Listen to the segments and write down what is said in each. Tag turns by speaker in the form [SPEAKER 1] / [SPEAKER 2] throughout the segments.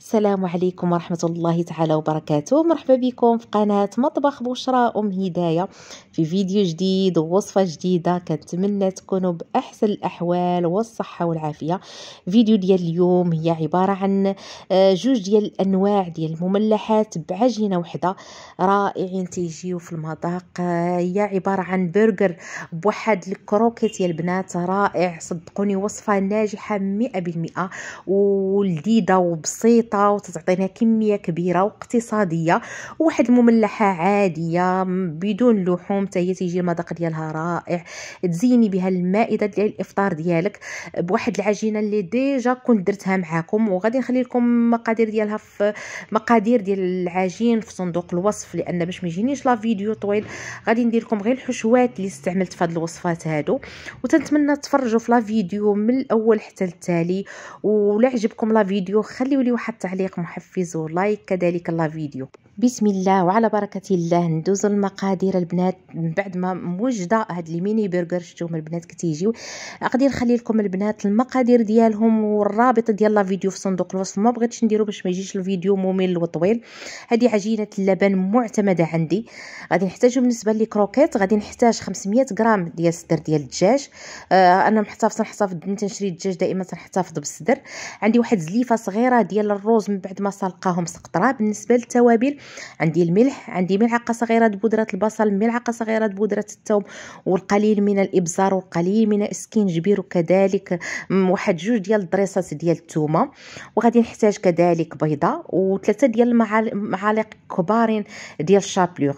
[SPEAKER 1] السلام عليكم ورحمة الله تعالى وبركاته مرحبا بكم في قناة مطبخ بشرى أم هداية في فيديو جديد ووصفة جديدة كنتمنى تكونوا بأحسن الأحوال والصحة والعافية فيديو ديال اليوم هي عبارة عن آه، جوج ديال الأنواع ديال المملحات بعجينة وحدة رائعين تيجيو في المذاق هي عبارة عن برجر بواحد الكروكيت يا البنات رائع صدقوني وصفة ناجحة مئة بالمئة ولذيذة وبسيطة بسيطه وتعطينا كميه كبيره واقتصاديه وواحد المملحه عاديه بدون لحوم حتى هي تيجي المذاق ديالها رائع تزيني بها المائده ديال الافطار ديالك بواحد العجينه اللي ديجا كنت درتها معاكم وغادي نخلي لكم مقادير ديالها في مقادير ديال العجين في صندوق الوصف لان باش ما يجينيش لا فيديو طويل غادي ندير لكم غير الحشوات اللي استعملت في هاد الوصفات هادو وتنتمنى تفرجوا في لا فيديو من الاول حتى التالي ولا عجبكم لا فيديو خليوا لي واحد تعليق محفز ولايك كذلك لا فيديو بسم الله وعلى بركه الله ندوز المقادير البنات من بعد ما موجده هاد لي ميني برجر شفتوهم البنات كتيجيو غادي نخلي لكم البنات المقادير ديالهم والرابط ديال لا فيديو في صندوق الوصف ما بغيتش نديرو باش ما يجيش الفيديو ممل وطويل هادي عجينه اللبن معتمده عندي غادي نحتاجو بالنسبه لي كروكيت غادي نحتاج 500 غرام ديال الصدر ديال الدجاج آه انا محتافظة نحتافظ من تنشري الدجاج دائما تنحتفظ بالصدر عندي واحد زليفه صغيره ديال الروز من بعد ما سلقاهم سقطرا بالنسبه للتوابل عندي الملح عندي ملعقه صغيره بودره البصل ملعقه صغيره بودره الثوم والقليل من الابزار والقليل من السكينجبير وكذلك واحد جوج ديال الدريسات ديال الثومه وغادي نحتاج كذلك بيضه وثلاثه ديال المعالق كبار ديال الشابلوغ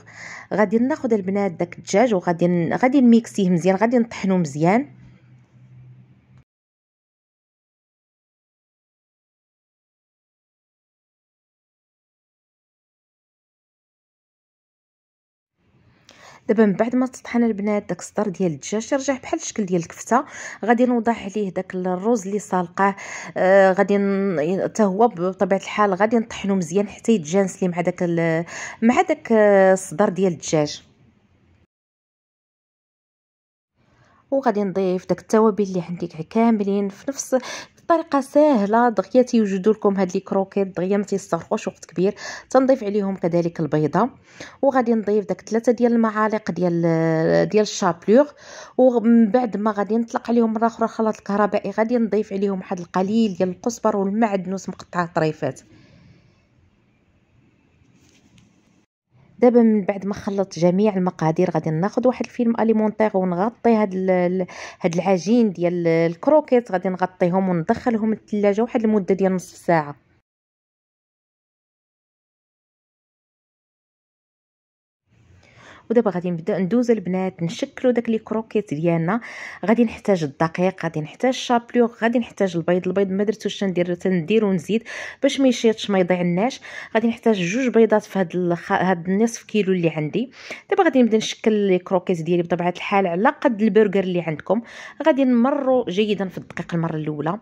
[SPEAKER 2] غادي ناخذ البنات داك الدجاج وغادي غادي نميكسيه مزيان غادي نطحنو مزيان دابا من بعد ما تطحن البنات داك السطر ديال الدجاج يرجع بحال الشكل ديال الكفته
[SPEAKER 1] غادي نوضع عليه داك الرز اللي سالقاه آه غادي حتى هو بطبيعه الحال غادي نطحنو مزيان حتى يتجانس لي مع داك مع داك آه، الصدر ديال الدجاج وغادي نضيف داك التوابل اللي عندي كاملين في نفس طريقة سهله دغيا تيوجدوا لكم هاد لي كروكيت دغيا ما تيستغرقوش وقت كبير تنضيف عليهم كذلك البيضه وغادي نضيف داك ثلاثه ديال المعالق ديال ديال أو ومن بعد ما غادي نطلق عليهم مره اخرى الخلاط الكهربائي غادي نضيف عليهم واحد القليل ديال القزبر والمعدنوس مقطع طريفات دابا من بعد ما خلطت جميع المقادير غادي ناخذ واحد الفيلم اليمونتير ونغطي هاد هاد
[SPEAKER 2] العجين ديال الكروكيت غادي نغطيهم وندخلهم الثلاجه واحد المده ديال نصف ساعه ودابا غادي نبدا ندوز البنات نشكلوا داك لي كروكيت ديالنا غادي نحتاج
[SPEAKER 1] الدقيق غادي نحتاج الشابلوغ غادي نحتاج البيض البيض ما درتوش ندير تندير ونزيد باش ما يشيطش ما يضيعناش غادي نحتاج جوج بيضات في هاد الخ... هاد النصف كيلو اللي عندي دابا غادي نبدا نشكل لي كروكيت ديالي بطبيعه الحال على قد البرجر اللي عندكم غادي نمروا جيدا في الدقيق المره الاولى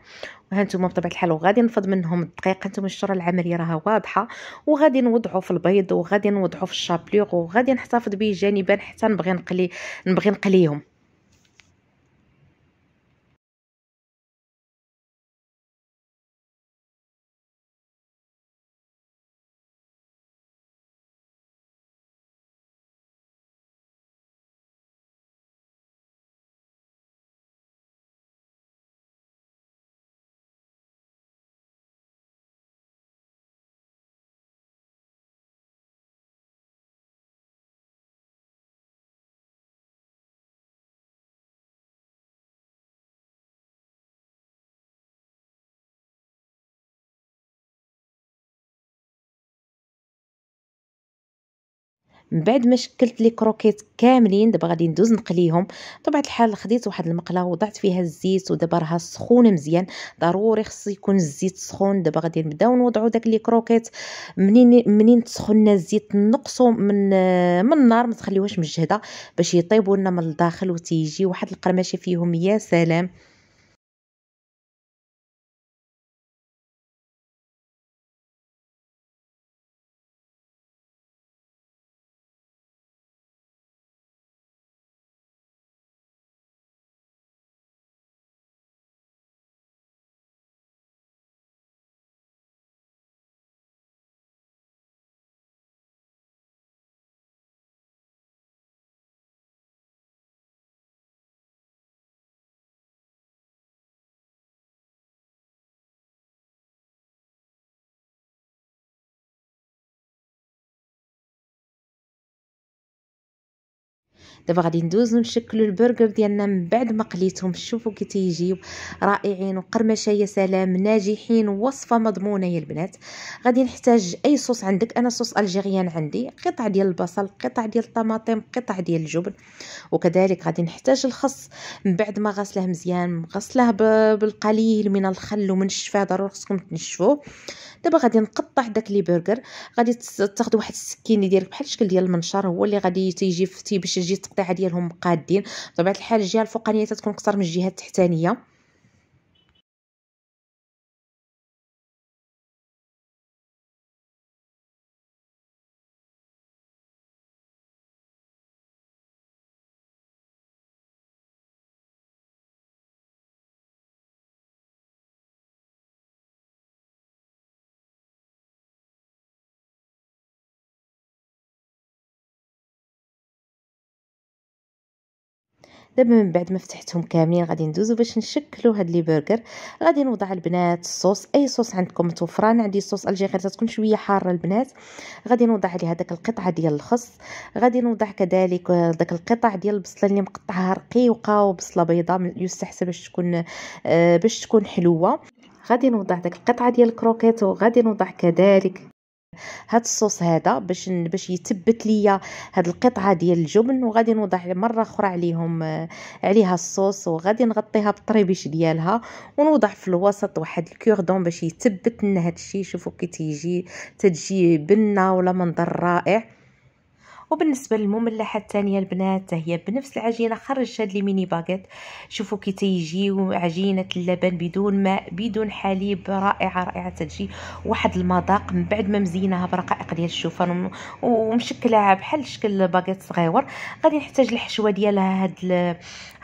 [SPEAKER 1] وهانتوما بطبيعه الحال وغادي نفض منهم الدقيق هانتوما الشرى العمليه راها واضحه وغادي نوضعه في البيض وغادي نوضعه في الشابلوغ وغادي
[SPEAKER 2] نحتفظ به جانبا حتى نبغي نقلي نبغي نقليهم من بعد ما شكلت لي كروكيت كاملين دابا غادي ندوز نقليهم بطبيعه الحال خديت واحد المقله وضعت
[SPEAKER 1] فيها الزيت ودابا راه سخونه مزيان ضروري خص يكون الزيت سخون دابا غادي نبداو نوضعوا داك لي كروكيت منين منين تسخن الزيت نقصوا من من
[SPEAKER 2] النار ما تخليوهاش مجهده باش يطيبوا لنا من الداخل وتيجي واحد القرمشه فيهم يا سلام دابا غادي ندوزو نشكلو البرجر ديالنا من بعد ما قليتهم
[SPEAKER 1] شوفوا كي تيجيو رائعين وقرمشه يا سلام ناجحين وصفه مضمونه يا البنات غادي نحتاج اي صوص عندك انا صوص الجيريان عندي قطع ديال البصل قطع ديال الطماطم قطع ديال الجبن وكذلك غادي نحتاج الخس من بعد ما غسله مزيان غسله بالقليل من الخل ومن الشفاه ضروري خصكم تنشفوه دابا غادي نقطع داك لي برجر غادي تاخذ واحد السكين ديالك بحال الشكل ديال المنشار هو اللي غادي تيجي فتي باش يجي التقطيعه ديالهم قادين بطبيعه الحال الجهه الفوقانيه تتكون اكثر من الجهه
[SPEAKER 2] التحتانيه دابا من بعد ما فتحتهم كاملين غادي
[SPEAKER 1] ندوزو باش نشكلو هاد لي برجر غادي نوضع البنات الصوص اي صوص عندكم متوفره انا عندي صوص الجزائري تكون شويه حاره البنات غادي نوضع عليها داك القطعه ديال الخس غادي نوضع كذلك آه، داك القطع ديال البصله اللي مقطعها رقيقه وبصله بيضاء يستحسن باش تكون آه، باش تكون حلوه غادي نوضع داك القطعه ديال الكروكيت وغادي نوضع كذلك هاد الصوص هذا باش باش يثبت ليا هاد القطعه ديال الجبن وغادي نوضع مره اخرى عليهم آه، عليها الصوص وغادي نغطيها بالطريبيش ديالها ونوضع في الوسط واحد الكوردون باش يثبت لنا هاد الشيء شوفوا كي تيجي تتجي بنه ولا منظر رائع وبالنسبه للمملحه الثانيه البنات هي بنفس العجينه خرجت هاد لي ميني باغيت شوفوا كي تيجي عجينه اللبن بدون ماء بدون حليب رائعه رائعه تجي واحد المذاق من بعد ما مزيناها برقائق ديال الشوفان ومشكلاها بحال شكل باغيت صغيور غادي نحتاج الحشوه ديالها هاد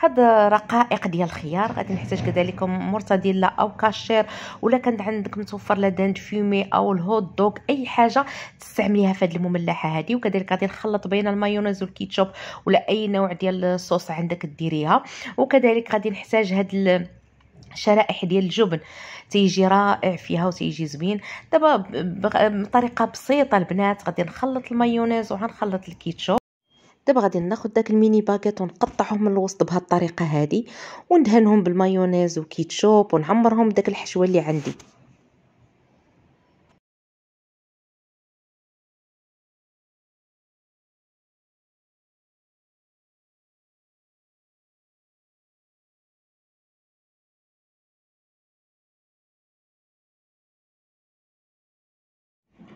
[SPEAKER 1] هاد رقائق ديال الخيار غادي نحتاج كذلك مرتديلا او كاشير ولا كانت عندك متوفر لا دانت فيومي او الهوت دوغ اي حاجه تستعمليها في هاد المملحه هذه وكذلك غادي نخلط تخلط بين المايونيز والكيتشوب ولا اي نوع ديال الصوص عندك ديريها وكذلك غادي نحتاج هاد الشرائح ديال الجبن تيجي رائع فيها وتيجي زوين دابا بطريقه بسيطه البنات غادي نخلط المايونيز وغنخلط الكيتشوب دابا غادي ناخذ داك الميني باكيت ونقطعهم من الوسط بهاد الطريقه هذه وندهنهم
[SPEAKER 2] بالمايونيز وكيتشوب ونعمرهم بداك الحشوه اللي عندي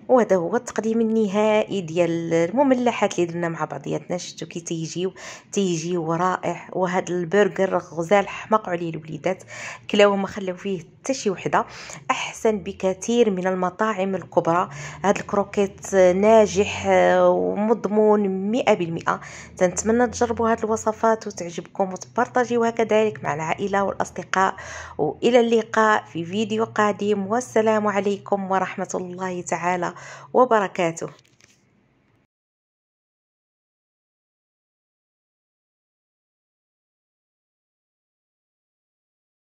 [SPEAKER 2] وهذا هو التقديم النهائي ديال المملحات اللي درنا مع
[SPEAKER 1] بعضياتنا شفتو كي تيجيو تيجيو رائع وهذا البرجر غزال حماقوا عليه الوليدات كلاو ما خلاو فيه حتى شي وحده احسن بكثير من المطاعم الكبرى هذا الكروكيت ناجح آه، ومضمون 100% تنتمنى تجربوا هذه الوصفات وتعجبكم وتبارطاجيوها كذلك مع العائله والاصدقاء والى اللقاء في فيديو قادم والسلام عليكم ورحمه
[SPEAKER 2] الله تعالى وبركاته